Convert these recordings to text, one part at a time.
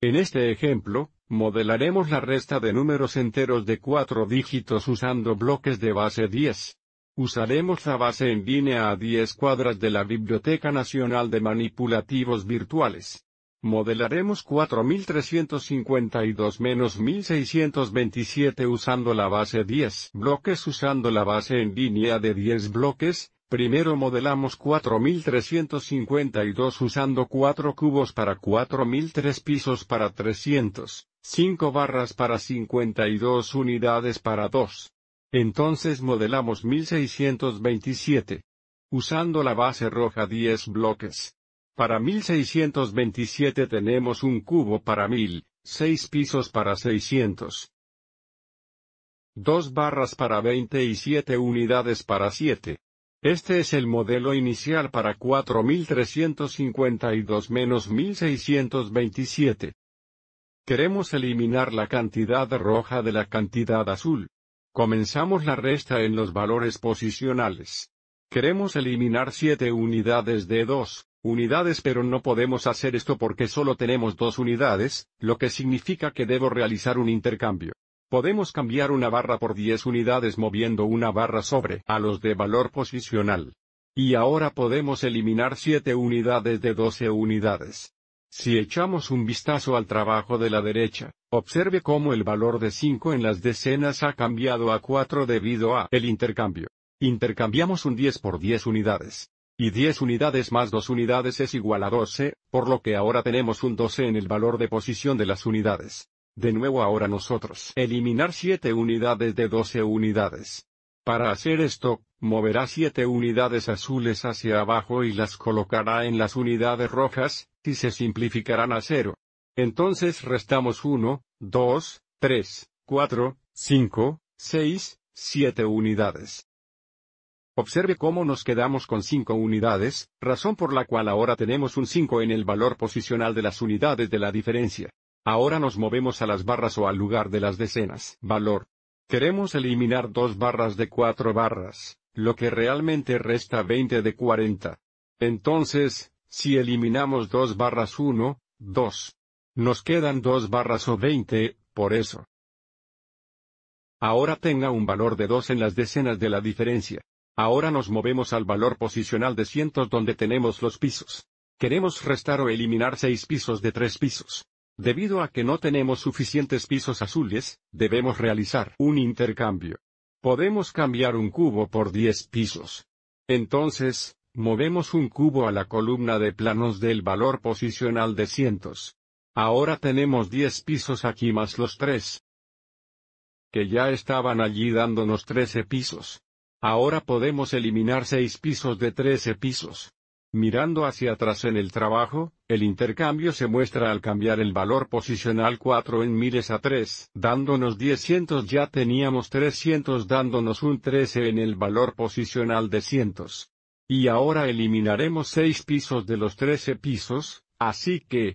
En este ejemplo, modelaremos la resta de números enteros de cuatro dígitos usando bloques de base 10. Usaremos la base en línea a 10 cuadras de la Biblioteca Nacional de Manipulativos Virtuales. Modelaremos 4352 menos 1627 usando la base 10 bloques usando la base en línea de 10 bloques, Primero modelamos 4352 usando 4 cubos para 4003 pisos para 300, 5 barras para 52 unidades para 2. Entonces modelamos 1627. Usando la base roja 10 bloques. Para 1627 tenemos un cubo para 1000, 6 pisos para 600. 2 barras para 20 y 7 unidades para 7. Este es el modelo inicial para 4352-1627. Queremos eliminar la cantidad roja de la cantidad azul. Comenzamos la resta en los valores posicionales. Queremos eliminar 7 unidades de 2 unidades pero no podemos hacer esto porque solo tenemos dos unidades, lo que significa que debo realizar un intercambio. Podemos cambiar una barra por 10 unidades moviendo una barra sobre a los de valor posicional. Y ahora podemos eliminar 7 unidades de 12 unidades. Si echamos un vistazo al trabajo de la derecha, observe cómo el valor de 5 en las decenas ha cambiado a 4 debido a el intercambio. Intercambiamos un 10 por 10 unidades. Y 10 unidades más 2 unidades es igual a 12, por lo que ahora tenemos un 12 en el valor de posición de las unidades. De nuevo ahora nosotros eliminar 7 unidades de 12 unidades. Para hacer esto, moverá 7 unidades azules hacia abajo y las colocará en las unidades rojas, y se simplificarán a 0. Entonces restamos 1, 2, 3, 4, 5, 6, 7 unidades. Observe cómo nos quedamos con 5 unidades, razón por la cual ahora tenemos un 5 en el valor posicional de las unidades de la diferencia. Ahora nos movemos a las barras o al lugar de las decenas. Valor. Queremos eliminar dos barras de cuatro barras, lo que realmente resta 20 de 40. Entonces, si eliminamos dos barras 1, 2. Nos quedan dos barras o 20, por eso. Ahora tenga un valor de 2 en las decenas de la diferencia. Ahora nos movemos al valor posicional de cientos donde tenemos los pisos. Queremos restar o eliminar seis pisos de tres pisos. Debido a que no tenemos suficientes pisos azules, debemos realizar un intercambio. Podemos cambiar un cubo por 10 pisos. Entonces, movemos un cubo a la columna de planos del valor posicional de cientos. Ahora tenemos 10 pisos aquí más los 3. Que ya estaban allí dándonos 13 pisos. Ahora podemos eliminar 6 pisos de 13 pisos. Mirando hacia atrás en el trabajo, el intercambio se muestra al cambiar el valor posicional 4 en miles a 3, dándonos 10 ya teníamos 300 dándonos un 13 en el valor posicional de cientos. Y ahora eliminaremos 6 pisos de los 13 pisos, así que...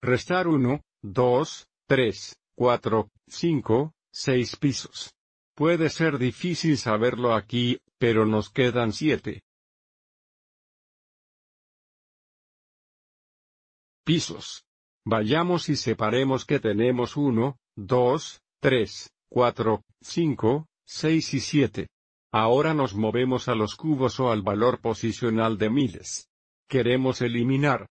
Restar 1, 2, 3, 4, 5, 6 pisos. Puede ser difícil saberlo aquí, pero nos quedan 7. pisos. Vayamos y separemos que tenemos uno, 2, 3, 4, 5, 6 y siete. Ahora nos movemos a los cubos o al valor posicional de miles. Queremos eliminar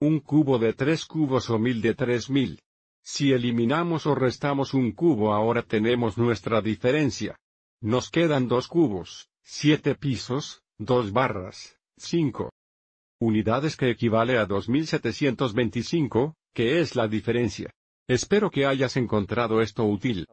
un cubo de tres cubos o mil de tres mil. Si eliminamos o restamos un cubo ahora tenemos nuestra diferencia. Nos quedan dos cubos, siete pisos, dos barras, cinco, unidades que equivale a 2725, que es la diferencia. Espero que hayas encontrado esto útil.